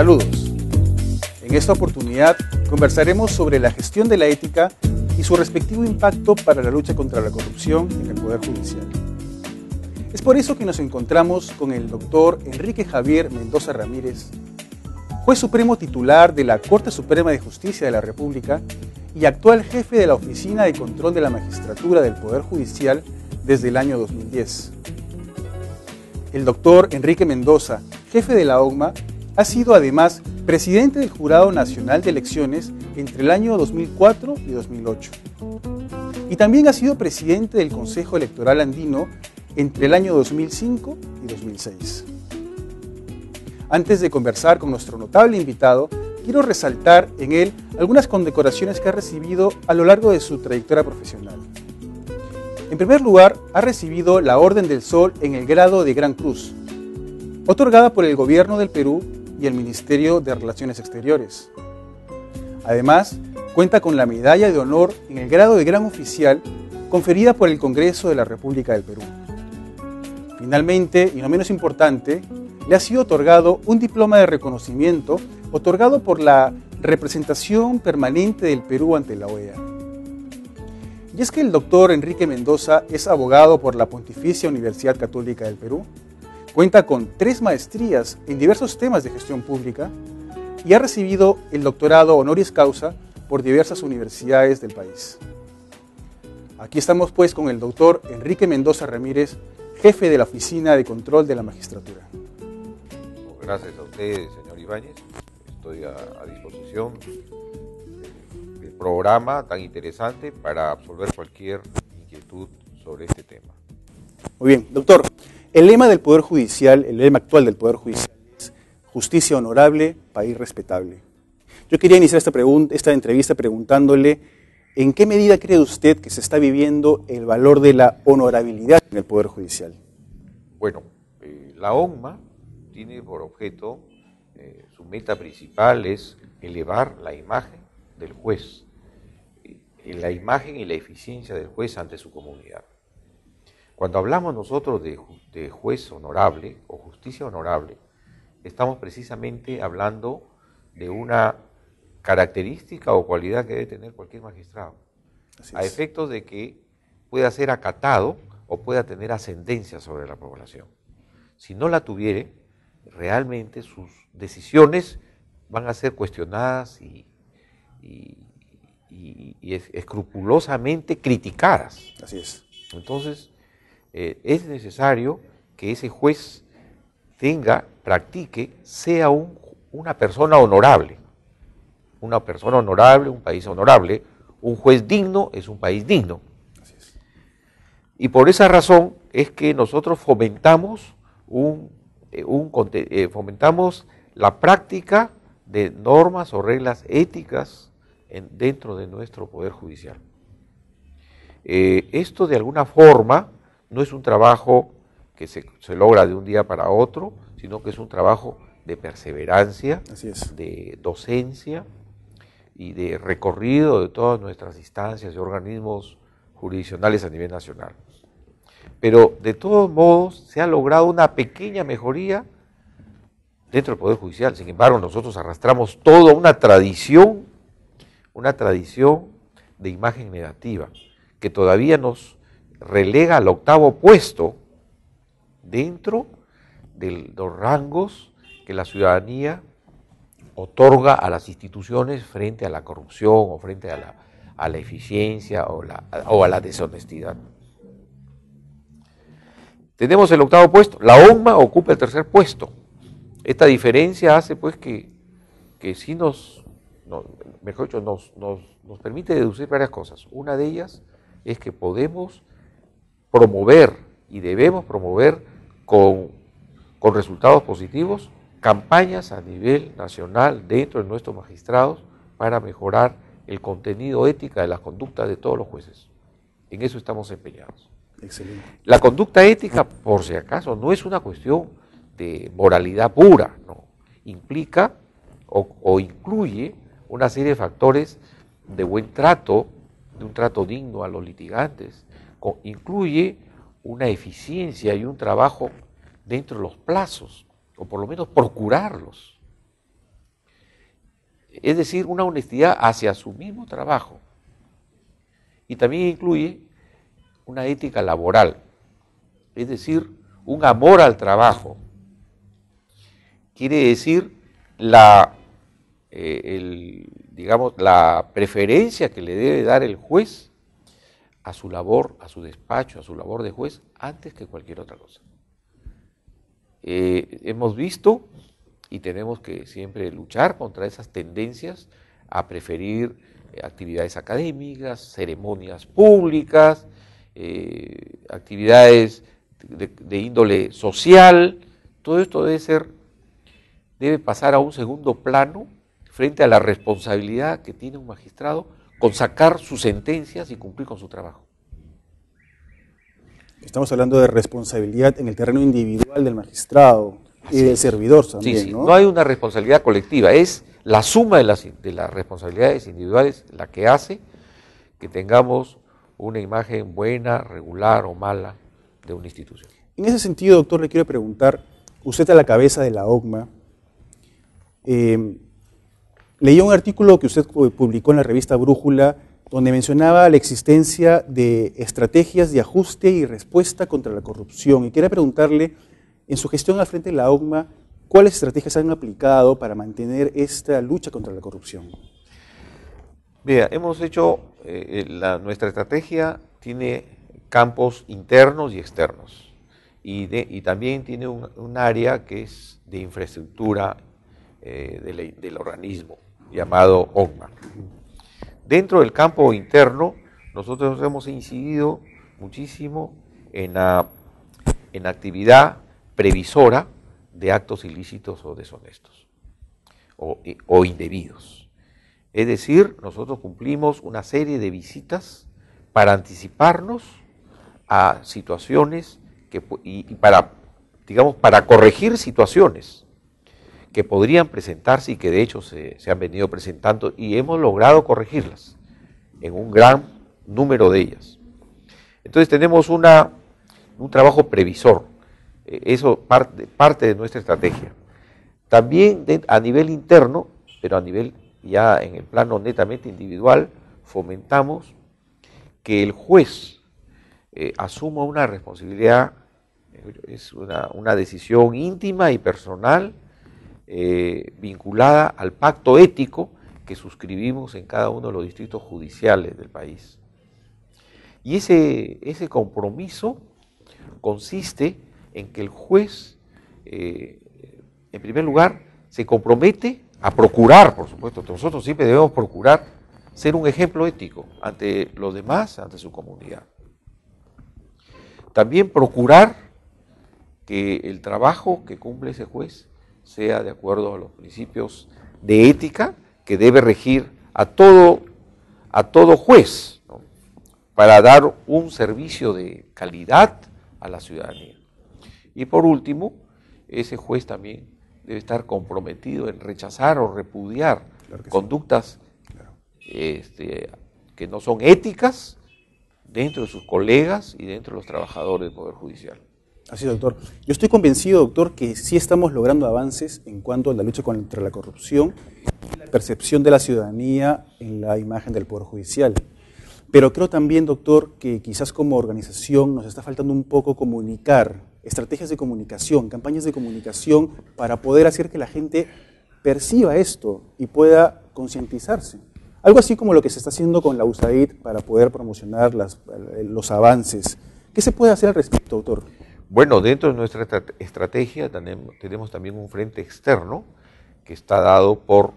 Saludos. En esta oportunidad conversaremos sobre la gestión de la ética y su respectivo impacto para la lucha contra la corrupción en el Poder Judicial. Es por eso que nos encontramos con el doctor Enrique Javier Mendoza Ramírez, juez supremo titular de la Corte Suprema de Justicia de la República y actual jefe de la Oficina de Control de la Magistratura del Poder Judicial desde el año 2010. El doctor Enrique Mendoza, jefe de la OGMA, ha sido además presidente del Jurado Nacional de Elecciones entre el año 2004 y 2008. Y también ha sido presidente del Consejo Electoral Andino entre el año 2005 y 2006. Antes de conversar con nuestro notable invitado, quiero resaltar en él algunas condecoraciones que ha recibido a lo largo de su trayectoria profesional. En primer lugar, ha recibido la Orden del Sol en el grado de Gran Cruz, otorgada por el Gobierno del Perú y el Ministerio de Relaciones Exteriores. Además, cuenta con la Medalla de Honor en el grado de Gran Oficial conferida por el Congreso de la República del Perú. Finalmente, y no menos importante, le ha sido otorgado un diploma de reconocimiento otorgado por la representación permanente del Perú ante la OEA. Y es que el doctor Enrique Mendoza es abogado por la Pontificia Universidad Católica del Perú, Cuenta con tres maestrías en diversos temas de gestión pública y ha recibido el doctorado honoris causa por diversas universidades del país. Aquí estamos pues con el doctor Enrique Mendoza Ramírez, jefe de la Oficina de Control de la Magistratura. Gracias a usted, señor Ibáñez. Estoy a, disposición del, programa tan interesante para absorber cualquier inquietud sobre este tema. Muy bien, doctor, el lema del Poder Judicial, el lema actual del Poder Judicial es justicia honorable, país respetable. Yo quería iniciar esta, entrevista preguntándole en qué medida cree usted que se está viviendo el valor de la honorabilidad en el Poder Judicial. Bueno, eh, la OMA tiene por objeto, eh, su meta principal es elevar la imagen del juez, eh, la imagen y la eficiencia del juez ante su comunidad. Cuando hablamos nosotros de, juez honorable o justicia honorable, estamos precisamente hablando de una característica o cualidad que debe tener cualquier magistrado, a efectos de que pueda ser acatado o pueda tener ascendencia sobre la población. Si no la tuviere, realmente sus decisiones van a ser cuestionadas y, y escrupulosamente criticadas. Así es. Entonces, eh, es necesario que ese juez tenga, practique, sea una persona honorable. Una persona honorable, un país honorable, un juez digno es un país digno. Y por esa razón es que nosotros fomentamos, un, eh, eh, fomentamos la práctica de normas o reglas éticas dentro de nuestro Poder Judicial. esto de alguna forma no es un trabajo que se, logra de un día para otro, sino que es un trabajo de perseverancia, de docencia y de recorrido de todas nuestras instancias y organismos jurisdiccionales a nivel nacional. Pero de todos modos se ha logrado una pequeña mejoría dentro del Poder Judicial. Sin embargo, nosotros arrastramos toda una tradición, una tradición de imagen negativa, que todavía nos relega al octavo puesto dentro de los rangos que la ciudadanía otorga a las instituciones frente a la corrupción o frente a la, eficiencia o, la, a la deshonestidad. Tenemos el octavo puesto, la OMA ocupa el tercer puesto. Esta diferencia hace pues que, que sí nos, mejor dicho, nos permite deducir varias cosas. Una de ellas es que podemos promover y debemos promover con, resultados positivos campañas a nivel nacional dentro de nuestros magistrados para mejorar el contenido ética de las conductas de todos los jueces. En eso estamos empeñados. La conducta ética, por si acaso, no es una cuestión de moralidad pura, no. Implica o, o incluye una serie de factores de buen trato, de un trato digno a los litigantes, incluye una eficiencia y un trabajo dentro de los plazos, o por lo menos procurarlos. Es decir, una honestidad hacia su mismo trabajo. Y también incluye una ética laboral, es decir, un amor al trabajo. Quiere decir la, eh, digamos, la preferencia que le debe dar el juez a su labor, a su despacho, a su labor de juez, antes que cualquier otra cosa. Eh, hemos visto y tenemos que siempre luchar contra esas tendencias a preferir eh, actividades académicas, ceremonias públicas, eh, actividades de, de, índole social. Todo esto debe ser, debe pasar a un segundo plano frente a la responsabilidad que tiene un magistrado con sacar sus sentencias y cumplir con su trabajo. Estamos hablando de responsabilidad en el terreno individual del magistrado y del servidor también. Sí, sí. ¿no? hay una responsabilidad colectiva, es la suma de las, responsabilidades individuales la que hace que tengamos una imagen buena, regular o mala de una institución. En ese sentido, doctor, le quiero preguntar, usted a la cabeza de la OGMA leía un artículo que usted eh, publicó en la revista Brújula donde mencionaba la existencia de estrategias de ajuste y respuesta contra la corrupción. Y quería preguntarle, en su gestión al frente de la OGMA, ¿cuáles estrategias han aplicado para mantener esta lucha contra la corrupción? Mira, hemos hecho, eh, eh, nuestra estrategia tiene campos internos y externos. Y, y también tiene un, área que es de infraestructura del organismo llamado OGMA. Dentro del campo interno, nosotros hemos incidido muchísimo en, la, en actividad previsora de actos ilícitos o deshonestos eh, o, indebidos. Es decir, nosotros cumplimos una serie de visitas para anticiparnos a situaciones que, y para, digamos, para corregir situaciones que podrían presentarse y que de hecho se, han venido presentando y hemos logrado corregirlas en un gran número de ellas. Entonces tenemos una, un trabajo previsor, eh, eso parte, parte de nuestra estrategia. También a nivel interno, pero a nivel ya en el plano netamente individual, fomentamos que el juez eh, asuma una responsabilidad, eh, es una, una decisión íntima y personal, eh, vinculada al pacto ético que suscribimos en cada uno de los distritos judiciales del país. Y ese, ese compromiso consiste en que el juez, eh, en primer lugar, se compromete a procurar, por supuesto, nosotros siempre debemos procurar ser un ejemplo ético ante los demás, ante su comunidad. También procurar que el trabajo que cumple ese juez sea de acuerdo a los principios de ética que debe regir a todo, a todo juez para dar un servicio de calidad a la ciudadanía. Y por último, ese juez también debe estar comprometido en rechazar o repudiar conductas este, que no son éticas dentro de sus colegas y dentro de los trabajadores del Poder Judicial. Así es, doctor. Yo estoy convencido, doctor, que sí estamos logrando avances en cuanto a la lucha contra la corrupción y la percepción de la ciudadanía en la imagen del Poder Judicial. Pero creo también, doctor, que quizás como organización nos está faltando un poco comunicar, estrategias de comunicación, campañas de comunicación para poder hacer que la gente perciba esto y pueda concientizarse. Algo así como lo que se está haciendo con la USAID para poder promocionar los avances. ¿Qué se puede hacer al respecto, doctor? Bueno, dentro de nuestra estrategia tenemos, también un frente externo que está dado por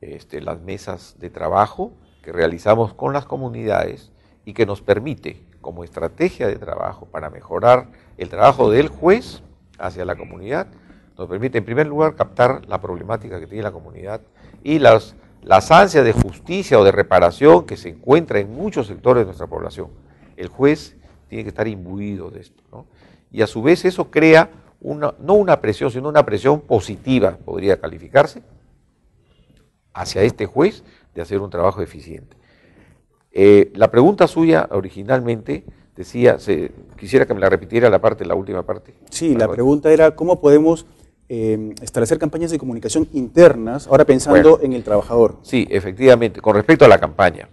este, las mesas de trabajo que realizamos con las comunidades y que nos permite, como estrategia de trabajo para mejorar el trabajo del juez hacia la comunidad, nos permite en primer lugar captar la problemática que tiene la comunidad y las, las ansias de justicia o de reparación que se encuentra en muchos sectores de nuestra población. El juez tiene que estar imbuido de esto. Y a su vez eso crea una, no una presión, sino una presión positiva, podría calificarse, hacia este juez de hacer un trabajo eficiente. Eh, la pregunta suya originalmente decía, quisiera que me la repitiera la parte, la última parte. Sí, la pregunta era cómo podemos eh, establecer campañas de comunicación internas, ahora pensando en el trabajador. Sí, efectivamente, con respecto a la campaña.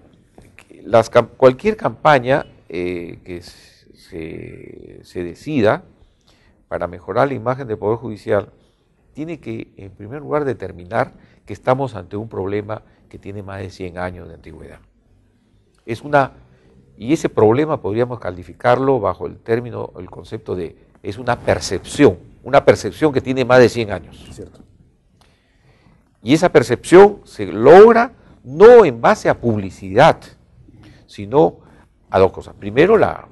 cualquier campaña eh, que se, decida para mejorar la imagen del Poder Judicial, tiene que, en primer lugar, determinar que estamos ante un problema que tiene más de 100 años de antigüedad. Es una, y ese problema podríamos calificarlo bajo el término, el concepto de, es una percepción, una percepción que tiene más de 100 años. Y esa percepción se logra no en base a publicidad, sino a dos cosas. Primero, la,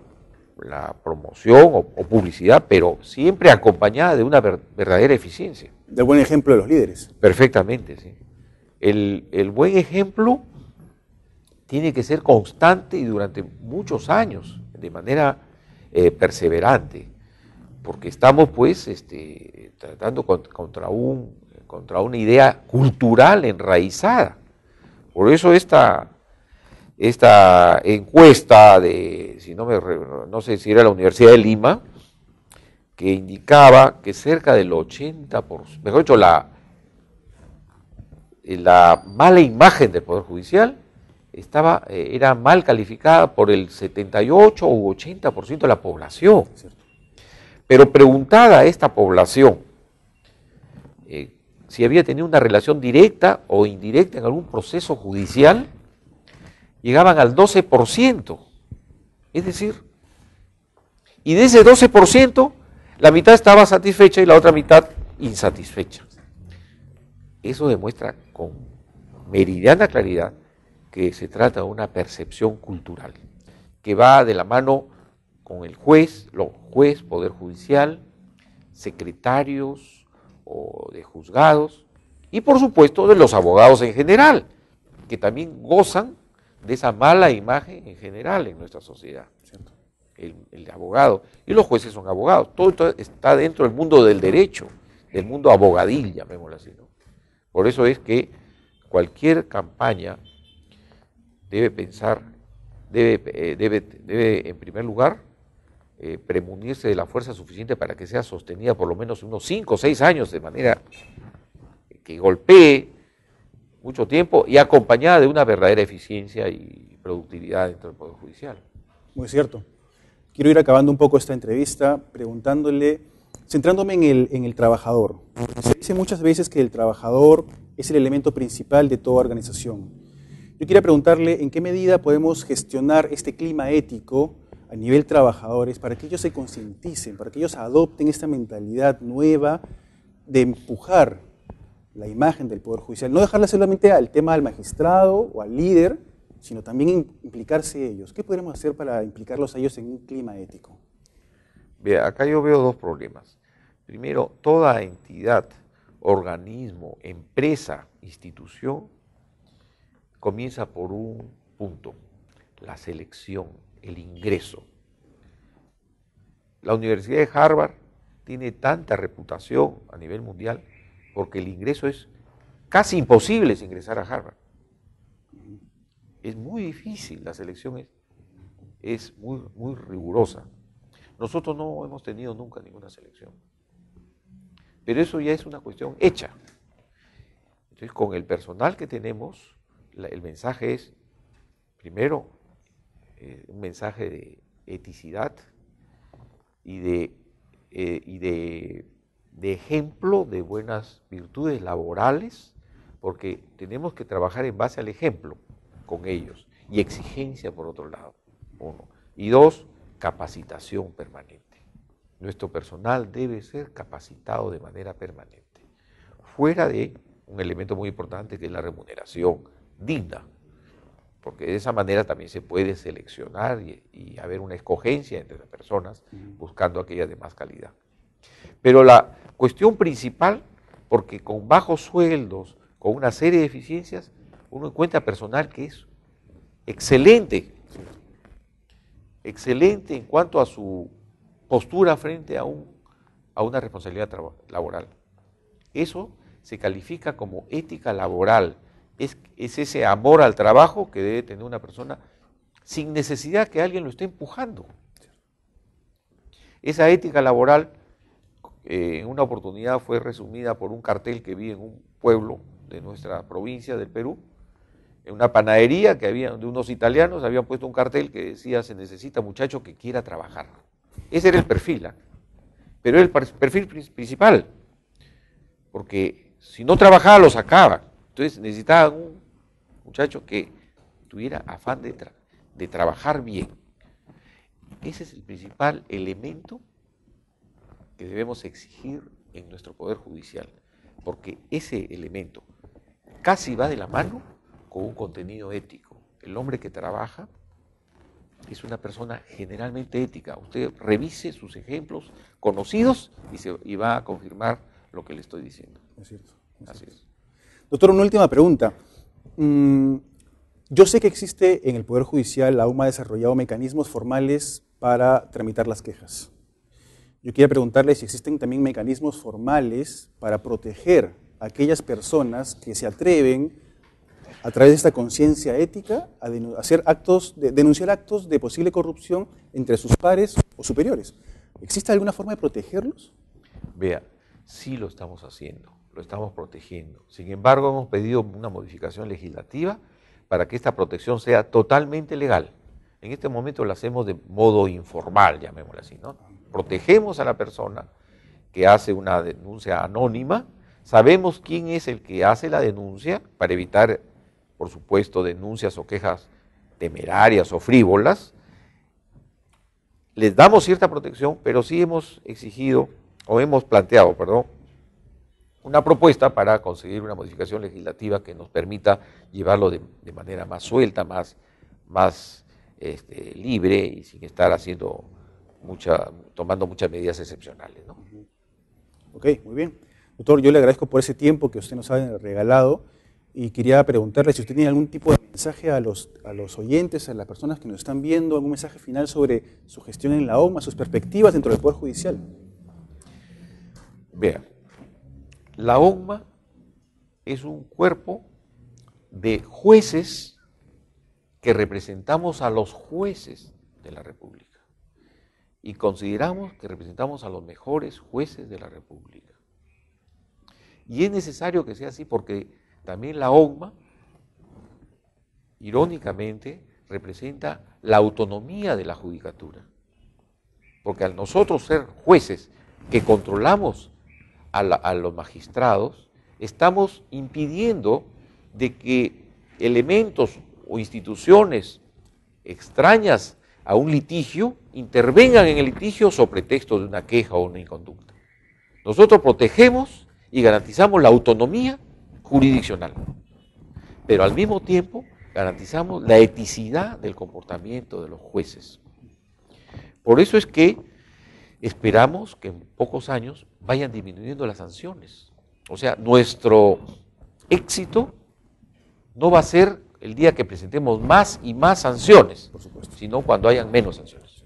promoción o, publicidad, pero siempre acompañada de una verdadera eficiencia. Del buen ejemplo de los líderes. Perfectamente, sí. El, buen ejemplo tiene que ser constante y durante muchos años, de manera eh, perseverante, porque estamos pues este, tratando un, contra una idea cultural enraizada. Por eso esta esta encuesta de, si no me no sé si era la Universidad de Lima, que indicaba que cerca del 80%, mejor dicho, la, eh, la mala imagen del Poder Judicial estaba, eh, era mal calificada por el 78 u 80% de la población. Pero preguntada a esta población eh, si había tenido una relación directa o indirecta en algún proceso judicial, llegaban al 12%. Es decir, y de ese 12%, la mitad estaba satisfecha y la otra mitad insatisfecha. Eso demuestra con meridiana claridad que se trata de una percepción cultural, que va de la mano con el juez, los juez, poder judicial, secretarios o de juzgados, y por supuesto de los abogados en general, que también gozan de esa mala imagen en general en nuestra sociedad. El, abogado. Y los jueces son abogados. Todo esto está dentro del mundo del derecho, del mundo abogadil, llamémoslo así. ¿no? Por eso es que cualquier campaña debe pensar, debe, eh, debe, en primer lugar eh, premunirse de la fuerza suficiente para que sea sostenida por lo menos unos 5 o 6 años de manera que golpee mucho tiempo y acompañada de una verdadera eficiencia y productividad dentro del Poder Judicial. Muy cierto. Quiero ir acabando un poco esta entrevista preguntándole, centrándome en el, trabajador. Se dice muchas veces que el trabajador es el elemento principal de toda organización. Yo quiero preguntarle en qué medida podemos gestionar este clima ético a nivel trabajadores para que ellos se concienticen, para que ellos adopten esta mentalidad nueva de empujar la imagen del Poder Judicial, no dejarla solamente al tema del magistrado o al líder, sino también implicarse ellos. ¿Qué podemos hacer para implicarlos a ellos en un clima ético? Vea, acá yo veo dos problemas. Primero, toda entidad, organismo, empresa, institución, comienza por un punto, la selección, el ingreso. La Universidad de Harvard tiene tanta reputación a nivel mundial porque el ingreso es casi imposible es ingresar a Harvard. Es muy difícil, la selección es, muy, muy rigurosa. Nosotros no hemos tenido nunca ninguna selección. Pero eso ya es una cuestión hecha. Entonces, con el personal que tenemos, el mensaje es, primero, eh, un mensaje de eticidad y de, eh, y de de ejemplo de buenas virtudes laborales, porque tenemos que trabajar en base al ejemplo con ellos y exigencia por otro lado, uno. Y dos, capacitación permanente. Nuestro personal debe ser capacitado de manera permanente, fuera de un elemento muy importante que es la remuneración digna, porque de esa manera también se puede seleccionar y, haber una escogencia entre las personas buscando aquellas de más calidad. Pero la cuestión principal, porque con bajos sueldos, con una serie de eficiencias, uno encuentra personal que es excelente, excelente en cuanto a su postura frente a, un, a una responsabilidad laboral. Eso se califica como ética laboral. Es, es, ese amor al trabajo que debe tener una persona sin necesidad que alguien lo esté empujando. Esa ética laboral en eh, una oportunidad fue resumida por un cartel que vi en un pueblo de nuestra provincia del Perú, en una panadería que había de unos italianos, habían puesto un cartel que decía se necesita muchacho que quiera trabajar. Ese era el perfil, ¿ah? pero el perfil principal, porque si no trabajaba lo sacaba, Entonces necesitaban un muchacho que tuviera afán de trabajar bien. Ese es el principal elemento que debemos exigir en nuestro Poder Judicial, porque ese elemento casi va de la mano con un contenido ético. El hombre que trabaja es una persona generalmente ética. Usted revise sus ejemplos conocidos y, se, va a confirmar lo que le estoy diciendo. Es cierto. Así es. Doctor, una última pregunta. Mm, yo sé que existe en el Poder Judicial, aún ha desarrollado mecanismos formales para tramitar las quejas. Yo quería preguntarle si existen también mecanismos formales para proteger a aquellas personas que se atreven a través de esta conciencia ética a hacer actos, denunciar actos de posible corrupción entre sus pares o superiores. ¿Existe alguna forma de protegerlos? Vea, sí lo estamos haciendo, lo estamos protegiendo. Sin embargo, hemos pedido una modificación legislativa para que esta protección sea totalmente legal. En este momento lo hacemos de modo informal, llamémoslo así, ¿no? protegemos a la persona que hace una denuncia anónima, sabemos quién es el que hace la denuncia para evitar, por supuesto, denuncias o quejas temerarias o frívolas. Les damos cierta protección, pero sí hemos exigido o hemos planteado, perdón, una propuesta para conseguir una modificación legislativa que nos permita llevarlo de, manera más suelta, más, más este, libre y sin estar haciendo tomando muchas medidas excepcionales. ¿no? Ok, muy bien. Doctor, yo le agradezco por ese tiempo que usted nos ha regalado y quería preguntarle si usted tiene algún tipo de mensaje a los, a los oyentes, a las personas que nos están viendo, algún mensaje final sobre su gestión en la OMA, sus perspectivas dentro del Poder Judicial. Vea, la OMA es un cuerpo de jueces que representamos a los jueces de la República y consideramos que representamos a los mejores jueces de la República. Y es necesario que sea así porque también la OGMA, irónicamente, representa la autonomía de la judicatura. Porque al nosotros ser jueces que controlamos a, a los magistrados, estamos impidiendo de que elementos o instituciones extrañas a un litigio, intervengan en el litigio sobre pretexto de una queja o una inconducta. Nosotros protegemos y garantizamos la autonomía jurisdiccional, pero al mismo tiempo garantizamos la eticidad del comportamiento de los jueces. Por eso es que esperamos que en pocos años vayan disminuyendo las sanciones. O sea, nuestro éxito no va a ser el día que presentemos más y más sanciones, Por supuesto. sino cuando hayan menos sanciones.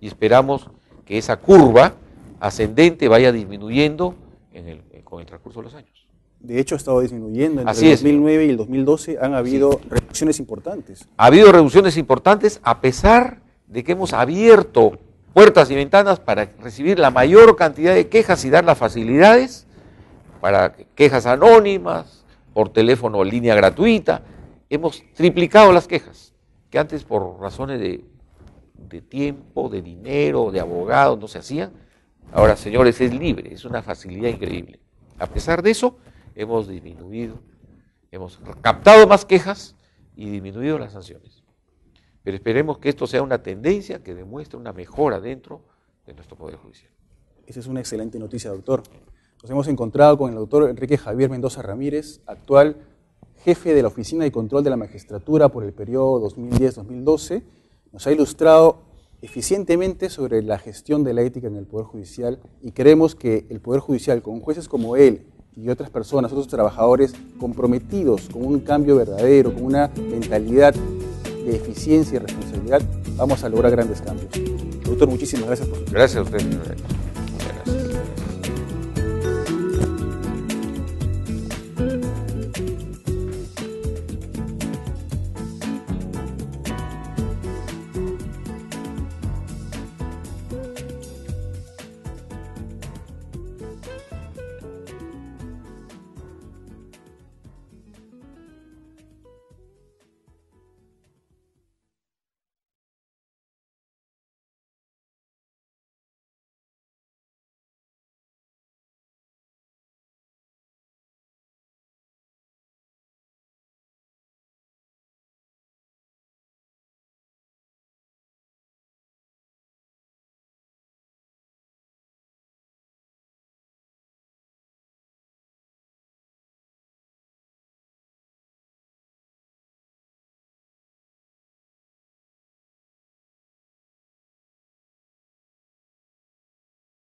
Y esperamos que esa curva ascendente vaya disminuyendo eh, con el transcurso de los años. De hecho, ha estado disminuyendo. Entre Así el 2009 y el 2012 han habido reducciones importantes. Ha habido reducciones importantes a pesar de que hemos abierto puertas y ventanas para recibir la mayor cantidad de quejas y dar las facilidades para quejas anónimas, por teléfono línea gratuita, hemos triplicado las quejas, que antes por razones de, tiempo, de dinero, de abogados, no se hacían. Ahora, señores, es libre, es una facilidad increíble. A pesar de eso, hemos disminuido, hemos captado más quejas y disminuido las sanciones. Pero esperemos que esto sea una tendencia que demuestre una mejora dentro de nuestro Poder Judicial. Esa es una excelente noticia, doctor. Nos hemos encontrado con el doctor Enrique Javier Mendoza Ramírez, actual jefe de la Oficina de Control de la Magistratura por el periodo 2010-2012, nos ha ilustrado eficientemente sobre la gestión de la ética en el Poder Judicial y creemos que el Poder Judicial, con jueces como él y otras personas, otros trabajadores comprometidos con un cambio verdadero, con una mentalidad de eficiencia y responsabilidad, vamos a lograr grandes cambios. Doctor, muchísimas gracias por Gracias a usted,